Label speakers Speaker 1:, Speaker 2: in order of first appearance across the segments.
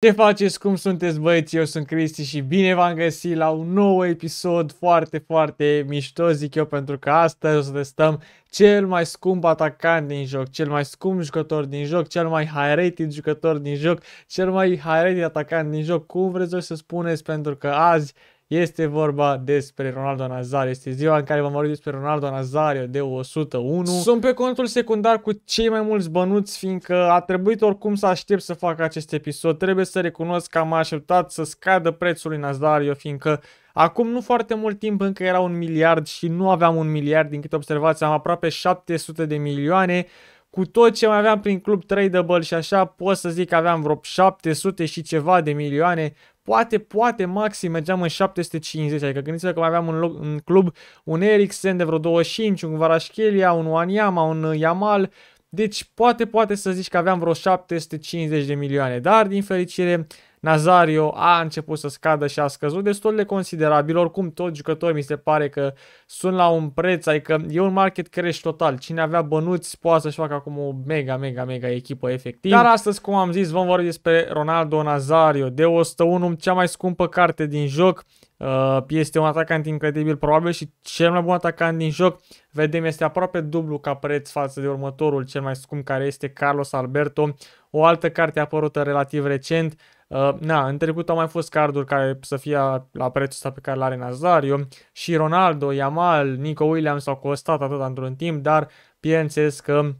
Speaker 1: Ce faceți? Cum sunteți băieți? Eu sunt Cristi și bine v-am găsit la un nou episod foarte, foarte mișto, zic eu, pentru că astăzi o să testăm cel mai scump atacant din joc, cel mai scump jucător din joc, cel mai high-rated jucător din joc, cel mai high-rated atacant din joc, cum vreți să spuneți, pentru că azi este vorba despre Ronaldo Nazario. Este ziua în care vom vorbi despre Ronaldo Nazario de 101. Sunt pe contul secundar cu cei mai mulți bănuți, fiindcă a trebuit oricum să aștept să fac acest episod. Trebuie să recunosc că am așteptat să scadă prețul lui Nazario, fiindcă Acum nu foarte mult timp încă era un miliard și nu aveam un miliard, din câte observați am aproape 700 de milioane. Cu tot ce mai aveam prin club tradable și așa pot să zic că aveam vreo 700 și ceva de milioane Poate, poate, maxim mergeam în 750, adică gândiți-vă că mai aveam un, loc, în club un Eriksen de vreo 25, un Varaschelia, un Oaniama, un Yamal, deci poate, poate să zici că aveam vreo 750 de milioane, dar din fericire Nazario a început să scadă și a scăzut destul de considerabil. Oricum, toți jucătorii mi se pare că sunt la un preț, adică e un market crash total. Cine avea bănuți poate să-și facă acum o mega, mega, mega echipă efectiv. Dar astăzi, cum am zis, vom vorbi despre Ronaldo Nazario, de 101, cea mai scumpă carte din joc. Uh, este un atacant incredibil, probabil și cel mai bun atacant din joc. Vedem, este aproape dublu ca preț față de următorul, cel mai scump care este Carlos Alberto. O altă carte apărută relativ recent, Uh, na, în trecut au mai fost carduri care să fie la prețul ăsta pe care l-are Nazario și Ronaldo, Yamal, Nico Williams au costat atât într-un timp, dar bineînțeles că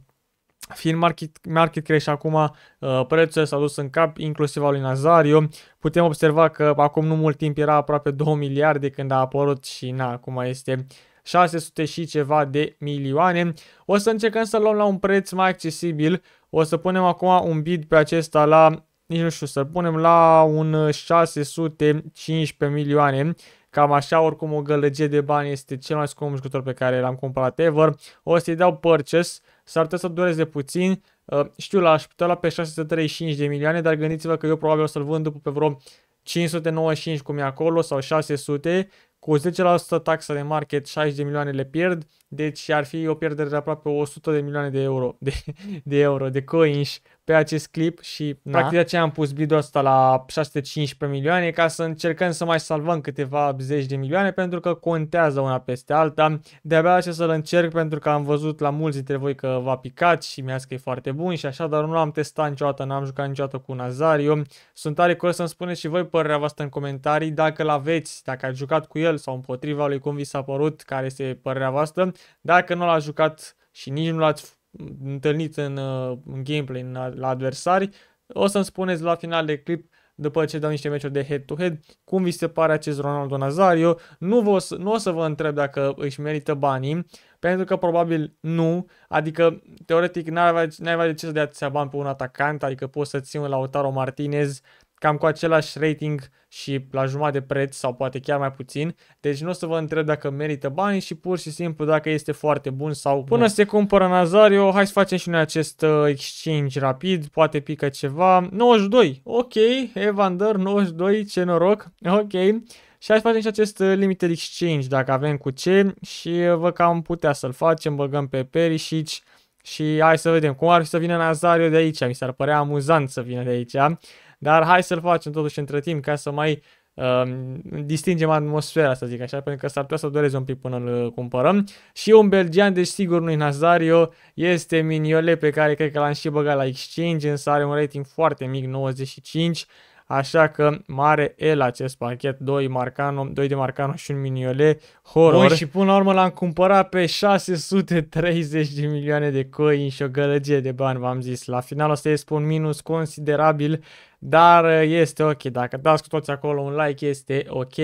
Speaker 1: fiind market, market crash acum, uh, prețul s-a dus în cap, inclusiv al lui Nazario. Putem observa că acum nu mult timp era aproape 2 miliarde când a apărut și na, acum este 600 și ceva de milioane. O să încercăm să luăm la un preț mai accesibil. O să punem acum un bid pe acesta la nici nu știu, să punem la un 615 uh, milioane, cam așa, oricum o gălăgie de bani este cel mai scump jucător pe care l-am cumpărat ever, o să-i dau purchase, s-ar putea să dureze puțin, uh, știu, l-aș putea la pe 635 de milioane, dar gândiți-vă că eu probabil o să-l vând după pe vreo 595 cum e acolo sau 600, cu 10% taxă de market 60 de milioane le pierd, deci ar fi o pierdere de aproape 100 de milioane de euro de, de euro de coins pe acest clip și da. practic de aceea am pus bidul ăsta la 615 milioane ca să încercăm să mai salvăm câteva zeci de milioane pentru că contează una peste alta. De-abia așa să-l încerc pentru că am văzut la mulți dintre voi că v-a picat și mi-a zis că e foarte bun și așa, dar nu l-am testat niciodată, n-am jucat niciodată cu Nazario. Sunt tare curios să-mi spuneți și voi părerea voastră în comentarii dacă l-aveți, dacă ați jucat cu el sau împotriva lui, cum vi s-a părut, care este părerea voastră. Dacă nu l-a jucat și nici nu l-ați întâlnit în, uh, în gameplay în, la adversari, o să-mi spuneți la final de clip după ce dau niște meciuri de head-to-head, -head, cum vi se pare acest Ronaldo Nazario. Nu, vă, nu o să vă întreb dacă își merită banii, pentru că probabil nu, adică teoretic n-ai avea, de ce să dea bani pe un atacant, adică poți să ții un Lautaro Martinez, uh, cam cu același rating și la jumătate de preț sau poate chiar mai puțin. Deci nu o să vă întreb dacă merită banii și pur și simplu dacă este foarte bun sau nu. Da. Până se cumpără Nazario, hai să facem și noi acest uh, exchange rapid, poate pică ceva. 92, ok, Evander 92, ce noroc, ok. Și hai să facem și acest uh, limited exchange dacă avem cu ce și uh, vă cam putea să-l facem, băgăm pe Perisic. Și hai să vedem cum ar fi să vină Nazario de aici, mi s-ar părea amuzant să vină de aici. Dar hai să-l facem totuși între timp ca să mai um, distingem atmosfera, să zic așa, pentru că s-ar putea să doreze un pic până îl uh, cumpărăm. Și un belgian, deci sigur nu-i Nazario, este miniole pe care cred că l-am și băgat la exchange, însă are un rating foarte mic, 95, Așa că mare el acest pachet, 2 Marcano, 2 de Marcano și un Miniole Horror. Bun, și până la urmă l-am cumpărat pe 630 de milioane de coini și o gălăgie de bani, v-am zis. La final o să ies un minus considerabil, dar uh, este ok. Dacă dați cu toți acolo un like, este ok.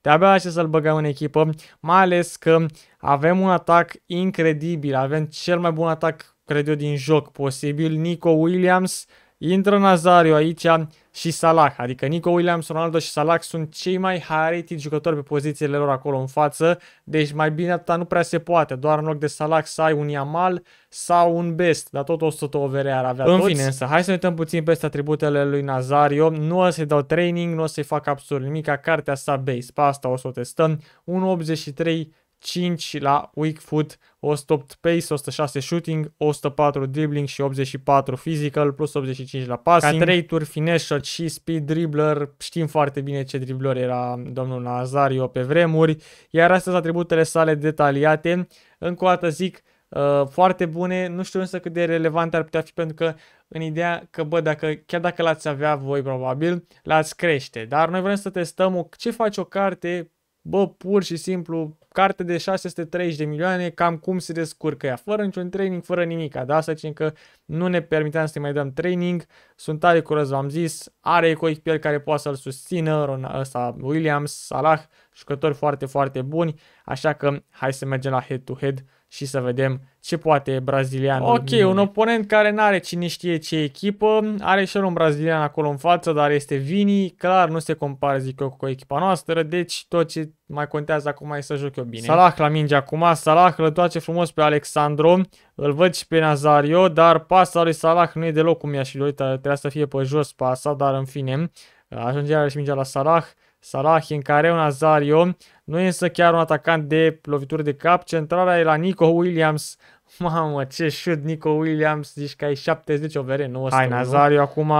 Speaker 1: De-abia așa să-l băgăm în echipă, mai ales că avem un atac incredibil, avem cel mai bun atac, cred eu, din joc posibil. Nico Williams, Intră Nazario aici și Salah, adică Nico Williams, Ronaldo și Salah sunt cei mai high-rated jucători pe pozițiile lor acolo în față, deci mai bine atâta nu prea se poate, doar în loc de Salah să ai un Yamal sau un Best, dar tot 100 over ar avea În toți. fine, însă, hai să ne uităm puțin peste atributele lui Nazario, nu o să-i dau training, nu o să-i fac absolut nimic, cartea sa base, pe asta o să o testăm, 1.83 5 la weak foot, 108 pace, 106 shooting, 104 dribbling și 84 physical, plus 85 la passing. Ca trei-turi, finisher și speed dribbler, știm foarte bine ce dribbler era domnul Nazario pe vremuri, iar astăzi atributele sale detaliate, încă o dată zic, uh, foarte bune, nu știu însă cât de relevante ar putea fi pentru că în ideea că, bă, dacă, chiar dacă l-ați avea voi probabil, l-ați crește. Dar noi vrem să testăm o, ce face o carte, bă, pur și simplu carte de 630 de milioane, cam cum se descurcă ea, fără niciun training, fără nimic, da? Să zicem că nu ne permiteam să mai dăm training, sunt tare curăț, v-am zis, are ecoipiel care poate să-l susțină, Ron, ăsta, Williams, Salah, jucători foarte, foarte buni, așa că hai să mergem la head-to-head -head și să vedem ce poate brazilianul. Ok, un oponent care nu are cine știe ce echipă, are și un brazilian acolo în față, dar este Vini, clar nu se compară, zic eu, cu echipa noastră, deci tot ce mai contează acum e să joc eu bine. Salah la minge acum, Salah îl toace frumos pe Alexandro, îl văd și pe Nazario, dar pasa lui Salah nu e deloc cum i-aș fi trebuia să fie pe jos pasa, dar în fine, ajunge iarăși mingea la Salah, Salah, un Nazario. Nu e însă chiar un atacant de lovituri de cap. Centrarea e la Nico Williams. Mamă, ce șut Nico Williams. Zici că ai 70 overe, nu o Hai, Nazario acum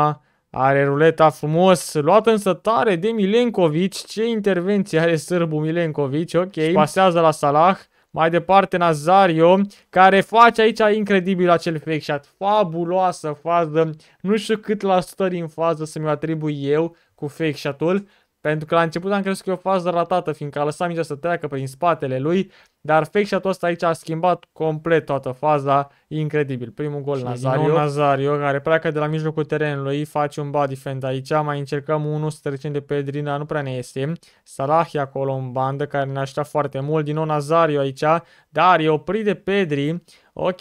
Speaker 1: are ruleta frumos, luată însă tare de Milenkovic. Ce intervenție are sârbu Milenkovic, ok. Pasează la Salah. Mai departe Nazario, care face aici incredibil acel fake shot. Fabuloasă fază. Nu știu cât la stări în fază să mi-o atribui eu cu fake shot-ul. Pentru că la început am crezut că e o fază ratată, fiindcă a lăsat mingea să treacă prin spatele lui, dar fake shot ăsta aici a schimbat complet toată faza, incredibil. Primul gol și Nazario. Nazario, care pleacă de la mijlocul terenului, face un body defend aici, mai încercăm unul să trecem de pe Drina, nu prea ne este. Salah acolo în bandă, care ne aștea foarte mult, din nou Nazario aici, dar e oprit de Pedri, ok,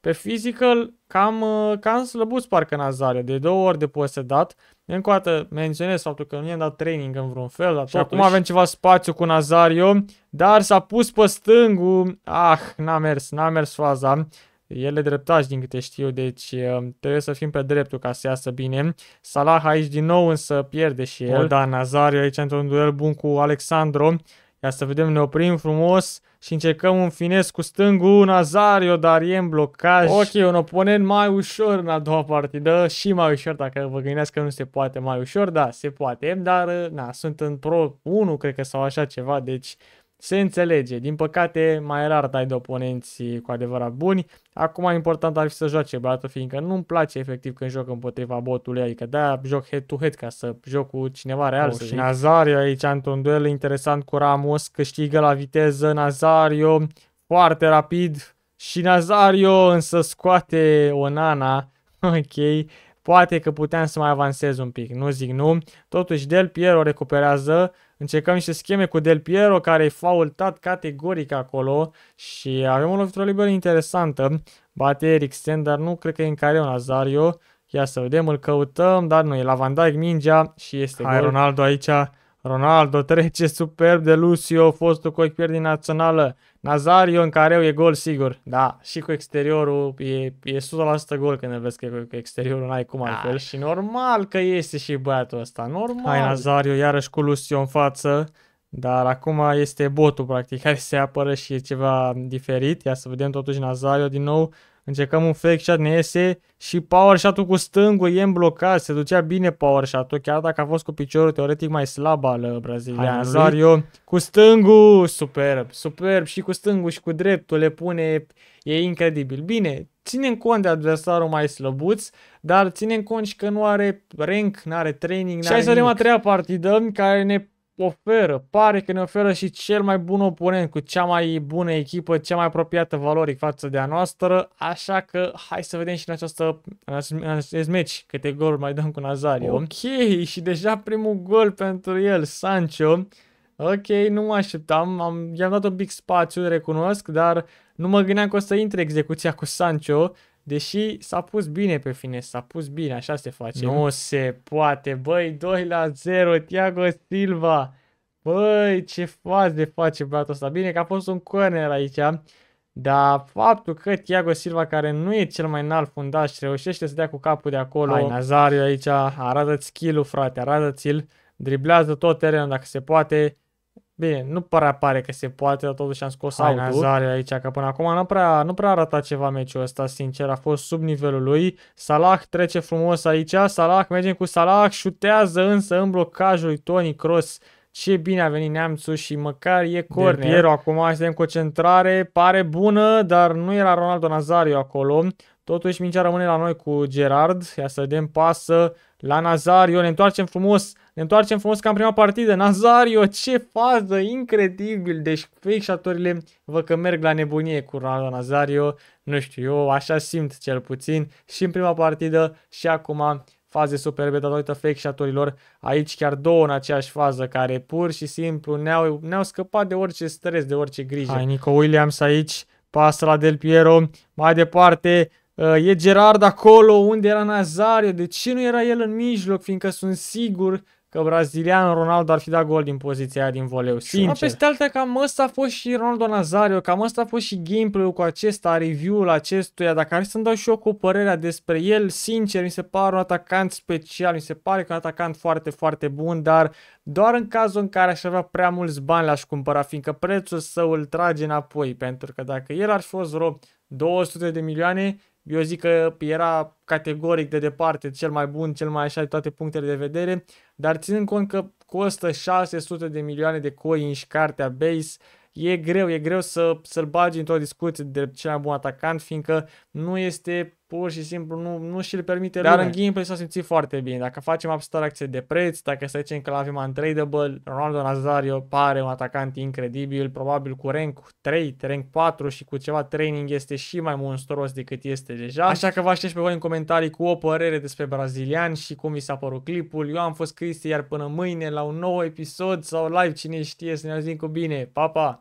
Speaker 1: pe physical cam, cam slăbuț parcă Nazario, de două ori de posedat, încă o dată menționez faptul că nu i-am dat training în vreun fel. Dar și totuși... acum avem ceva spațiu cu Nazario, dar s-a pus pe stângul. Ah, n-a mers, n-a mers faza. El e dreptaș din câte știu, deci uh, trebuie să fim pe dreptul ca să iasă bine. Salah aici din nou însă pierde și el, oh, da, Nazario aici într-un duel bun cu Alexandro. Ia să vedem, ne oprim frumos și încercăm un finesc cu stângul Nazario, dar e în blocaj. Ok, un oponent mai ușor în a doua partidă și mai ușor, dacă vă gândeați că nu se poate mai ușor, da, se poate, dar na, sunt în Pro 1, cred că, sau așa ceva, deci se înțelege. Din păcate, mai rar dai de oponenți cu adevărat buni. Acum important ar fi să joace băiatul, fiindcă nu-mi place efectiv când joc împotriva botului, adică da, joc head-to-head ca să joc cu cineva real. Oh, și Nazario aici într-un duel interesant cu Ramos, câștigă la viteză Nazario, foarte rapid și Nazario însă scoate o nana. ok, poate că puteam să mai avansez un pic, nu zic nu. Totuși Del Piero recuperează Încercăm niște scheme cu Del Piero care e faultat categoric acolo și avem o lovitură liberă interesantă. Bate Eriksen, dar nu cred că e în care un Azario. Ia să vedem, îl căutăm, dar nu e la Van Dijk mingea și este Hai, gol. Ronaldo aici Ronaldo trece superb de Lucio, fostul coechipier din națională. Nazario în careu e gol sigur. Da, și cu exteriorul e, e 100% gol când vezi că cu exteriorul, n-ai cum da. altfel. Da. Și normal că iese și băiatul ăsta, normal. Hai Nazario iarăși cu Lucio în față. Dar acum este botul practic să se apără și e ceva diferit. Ia să vedem totuși Nazario din nou. Încercăm un fake shot, ne iese și power shot-ul cu stângul e îmblocat, se ducea bine power shot-ul, chiar dacă a fost cu piciorul teoretic mai slab al uh, brazilian Zario cu stângul, superb, superb și cu stângul și cu dreptul le pune, e incredibil. Bine, ținem cont de adversarul mai slăbuț, dar ținem cont și că nu are rank, nu are training, Și hai să vedem a treia partidă care ne oferă, pare că ne oferă și cel mai bun oponent cu cea mai bună echipă, cea mai apropiată valoric față de a noastră, așa că hai să vedem și în, această, în acest meci câte goluri mai dăm cu Nazario. Ok, și deja primul gol pentru el, Sancho. Ok, nu mă așteptam, am, i-am dat un pic spațiu, recunosc, dar nu mă gândeam că o să intre execuția cu Sancho. Deși s-a pus bine pe fine, s-a pus bine, așa se face. Nu se poate, băi, 2 la 0, Thiago Silva. Băi, ce de face băiatul ăsta. Bine că a fost un corner aici, dar faptul că Thiago Silva, care nu e cel mai înalt fundaș, reușește să dea cu capul de acolo. ai Nazario aici, arată-ți skill-ul, frate, arată-ți-l. Driblează tot terenul dacă se poate Bine, nu prea pare că se poate, dar totuși am scos Aina Azare aici, că până acum nu prea, nu prea arăta ceva meciul ăsta, sincer, a fost sub nivelul lui. Salah trece frumos aici, Salah, mergem cu Salah, șutează însă în blocajul lui Tony Cross. Ce bine a venit neamțul și măcar e corner. Piero acum, suntem concentrare, pare bună, dar nu era Ronaldo Nazario acolo. Totuși, mingea rămâne la noi cu Gerard. Ia să dăm pasă la Nazario. Ne întoarcem frumos. Ne întoarcem frumos ca în prima partidă. Nazario, ce fază incredibil. Deci, fixatorile vă că merg la nebunie cu Ronaldo Nazario. Nu știu, eu așa simt cel puțin. Și în prima partidă și acum faze superbe datorită fixatorilor. Aici chiar două în aceeași fază care pur și simplu ne-au, ne scăpat de orice stres, de orice grijă. Hai, Nico Williams aici pasă la Del Piero, mai departe, Uh, e Gerard acolo, unde era Nazario, de ce nu era el în mijloc, fiindcă sunt sigur că brazilianul Ronaldo ar fi dat gol din poziția aia din voleu, sincer. Și peste altea, cam ăsta a fost și Ronaldo Nazario, cam ăsta a fost și gameplay-ul cu acesta, review-ul acestuia, dacă ar să-mi dau și eu cu părerea despre el, sincer, mi se pare un atacant special, mi se pare că un atacant foarte, foarte bun, dar doar în cazul în care aș avea prea mulți bani l-aș cumpăra, fiindcă prețul său îl trage înapoi, pentru că dacă el ar fi fost vreo 200 de milioane, eu zic că era categoric de departe cel mai bun, cel mai așa de toate punctele de vedere, dar ținând cont că costă 600 de milioane de coins cartea base, e greu, e greu să, să-l bagi într-o discuție de cel mai bun atacant, fiindcă nu este pur și simplu nu, nu și-l permite Dar lume. în gameplay s-a simțit foarte bine. Dacă facem abstracție de preț, dacă să zicem că l-avem untradeable, Ronaldo Nazario pare un atacant incredibil, probabil cu rank 3, rank 4 și cu ceva training este și mai monstruos decât este deja. Așa că vă aștept pe voi în comentarii cu o părere despre brazilian și cum vi s-a părut clipul. Eu am fost Cristi, iar până mâine la un nou episod sau live, cine știe, să ne auzim cu bine. Pa, pa!